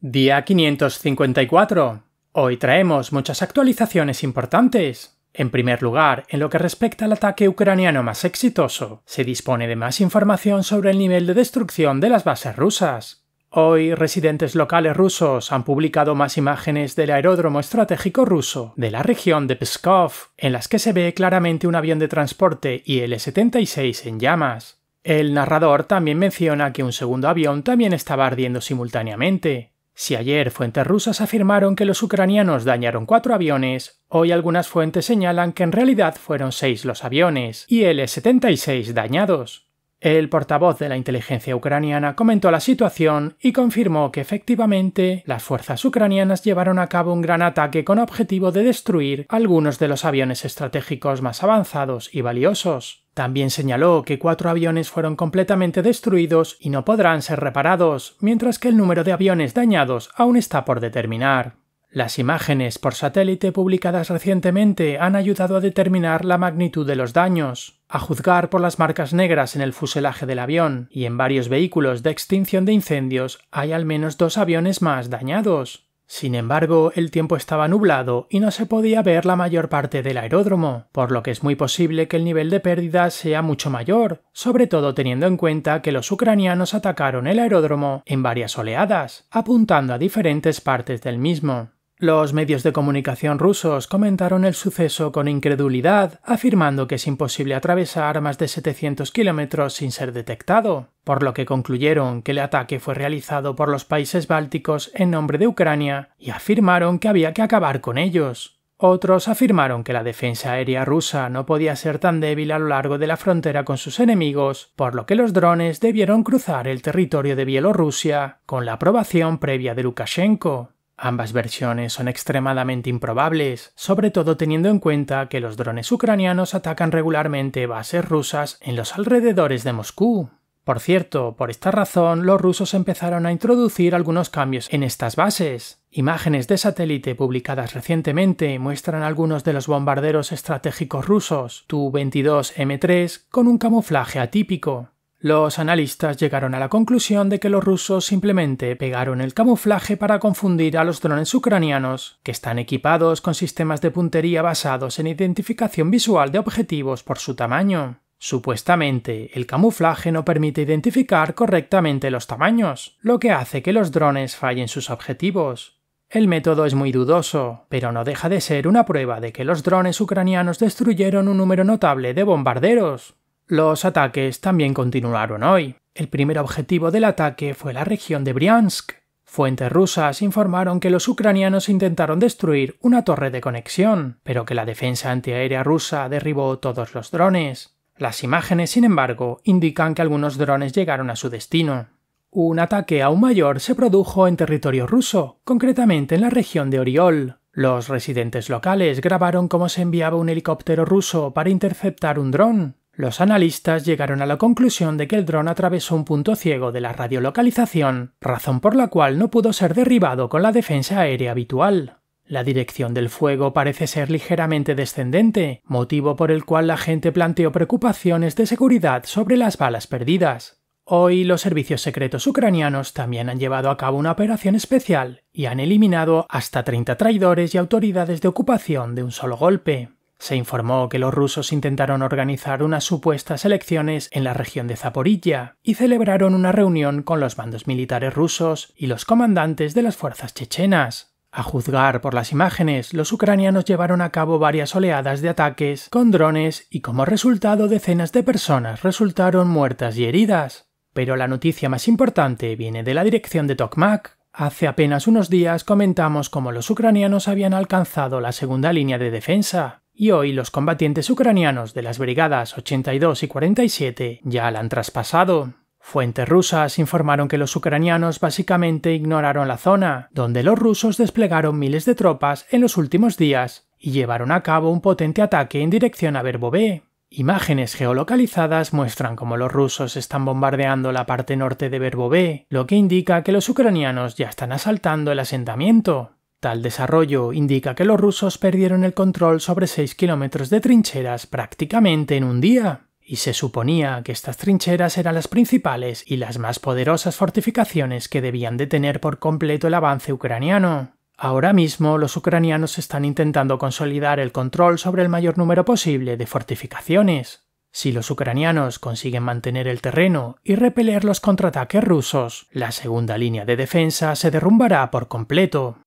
Día 554. Hoy traemos muchas actualizaciones importantes. En primer lugar, en lo que respecta al ataque ucraniano más exitoso, se dispone de más información sobre el nivel de destrucción de las bases rusas. Hoy, residentes locales rusos han publicado más imágenes del aeródromo estratégico ruso de la región de Pskov, en las que se ve claramente un avión de transporte IL-76 en llamas. El narrador también menciona que un segundo avión también estaba ardiendo simultáneamente, si ayer fuentes rusas afirmaron que los ucranianos dañaron cuatro aviones, hoy algunas fuentes señalan que en realidad fueron seis los aviones y L-76 dañados. El portavoz de la inteligencia ucraniana comentó la situación y confirmó que efectivamente las fuerzas ucranianas llevaron a cabo un gran ataque con objetivo de destruir algunos de los aviones estratégicos más avanzados y valiosos. También señaló que cuatro aviones fueron completamente destruidos y no podrán ser reparados, mientras que el número de aviones dañados aún está por determinar. Las imágenes por satélite publicadas recientemente han ayudado a determinar la magnitud de los daños, a juzgar por las marcas negras en el fuselaje del avión, y en varios vehículos de extinción de incendios hay al menos dos aviones más dañados. Sin embargo, el tiempo estaba nublado y no se podía ver la mayor parte del aeródromo, por lo que es muy posible que el nivel de pérdida sea mucho mayor, sobre todo teniendo en cuenta que los ucranianos atacaron el aeródromo en varias oleadas, apuntando a diferentes partes del mismo. Los medios de comunicación rusos comentaron el suceso con incredulidad, afirmando que es imposible atravesar más de 700 kilómetros sin ser detectado, por lo que concluyeron que el ataque fue realizado por los países bálticos en nombre de Ucrania y afirmaron que había que acabar con ellos. Otros afirmaron que la defensa aérea rusa no podía ser tan débil a lo largo de la frontera con sus enemigos, por lo que los drones debieron cruzar el territorio de Bielorrusia con la aprobación previa de Lukashenko. Ambas versiones son extremadamente improbables, sobre todo teniendo en cuenta que los drones ucranianos atacan regularmente bases rusas en los alrededores de Moscú. Por cierto, por esta razón los rusos empezaron a introducir algunos cambios en estas bases. Imágenes de satélite publicadas recientemente muestran algunos de los bombarderos estratégicos rusos Tu-22M3 con un camuflaje atípico. Los analistas llegaron a la conclusión de que los rusos simplemente pegaron el camuflaje para confundir a los drones ucranianos, que están equipados con sistemas de puntería basados en identificación visual de objetivos por su tamaño. Supuestamente, el camuflaje no permite identificar correctamente los tamaños, lo que hace que los drones fallen sus objetivos. El método es muy dudoso, pero no deja de ser una prueba de que los drones ucranianos destruyeron un número notable de bombarderos, los ataques también continuaron hoy. El primer objetivo del ataque fue la región de Briansk. Fuentes rusas informaron que los ucranianos intentaron destruir una torre de conexión, pero que la defensa antiaérea rusa derribó todos los drones. Las imágenes, sin embargo, indican que algunos drones llegaron a su destino. Un ataque aún mayor se produjo en territorio ruso, concretamente en la región de Oriol. Los residentes locales grabaron cómo se enviaba un helicóptero ruso para interceptar un dron, los analistas llegaron a la conclusión de que el dron atravesó un punto ciego de la radiolocalización, razón por la cual no pudo ser derribado con la defensa aérea habitual. La dirección del fuego parece ser ligeramente descendente, motivo por el cual la gente planteó preocupaciones de seguridad sobre las balas perdidas. Hoy los servicios secretos ucranianos también han llevado a cabo una operación especial y han eliminado hasta 30 traidores y autoridades de ocupación de un solo golpe. Se informó que los rusos intentaron organizar unas supuestas elecciones en la región de Zaporilla y celebraron una reunión con los bandos militares rusos y los comandantes de las fuerzas chechenas. A juzgar por las imágenes, los ucranianos llevaron a cabo varias oleadas de ataques con drones y como resultado decenas de personas resultaron muertas y heridas. Pero la noticia más importante viene de la dirección de Tokmak, Hace apenas unos días comentamos cómo los ucranianos habían alcanzado la segunda línea de defensa y hoy los combatientes ucranianos de las brigadas 82 y 47 ya la han traspasado. Fuentes rusas informaron que los ucranianos básicamente ignoraron la zona, donde los rusos desplegaron miles de tropas en los últimos días y llevaron a cabo un potente ataque en dirección a Verbové. Imágenes geolocalizadas muestran cómo los rusos están bombardeando la parte norte de Verbové, lo que indica que los ucranianos ya están asaltando el asentamiento. Tal desarrollo indica que los rusos perdieron el control sobre 6 kilómetros de trincheras prácticamente en un día, y se suponía que estas trincheras eran las principales y las más poderosas fortificaciones que debían detener por completo el avance ucraniano. Ahora mismo los ucranianos están intentando consolidar el control sobre el mayor número posible de fortificaciones. Si los ucranianos consiguen mantener el terreno y repeler los contraataques rusos, la segunda línea de defensa se derrumbará por completo.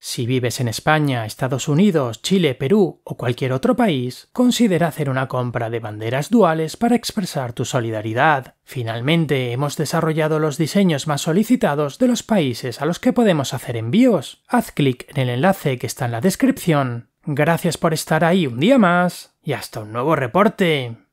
Si vives en España, Estados Unidos, Chile, Perú o cualquier otro país, considera hacer una compra de banderas duales para expresar tu solidaridad. Finalmente, hemos desarrollado los diseños más solicitados de los países a los que podemos hacer envíos. Haz clic en el enlace que está en la descripción. Gracias por estar ahí un día más y hasta un nuevo reporte.